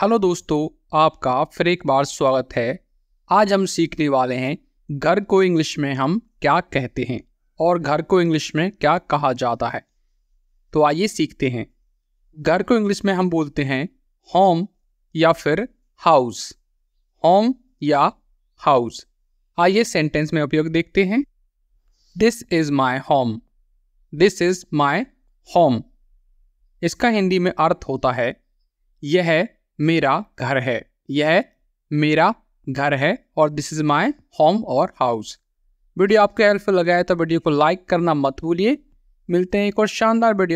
hello दोस्तों आपका फिर एक बार स्वागत है आज हम सीखने वाले हैं घर को इंग्लिश में हम क्या कहते हैं और घर को इंग्लिश में क्या कहा जाता है तो आइए सीखते हैं घर को इंग्लिश में हम बोलते हैं होम या फिर हाउस होम या हाउस आइए सेंटेंस में उपयोग देखते हैं this is my home this is my home इसका हिंदी में अर्थ होता है यह है मेरा घर है यह मेरा घर है और दिस इज़ माई होम और हाउस वीडियो आपको हेल्पफुल लगा है तो वीडियो को लाइक करना मत भूलिए मिलते हैं एक और शानदार वीडियो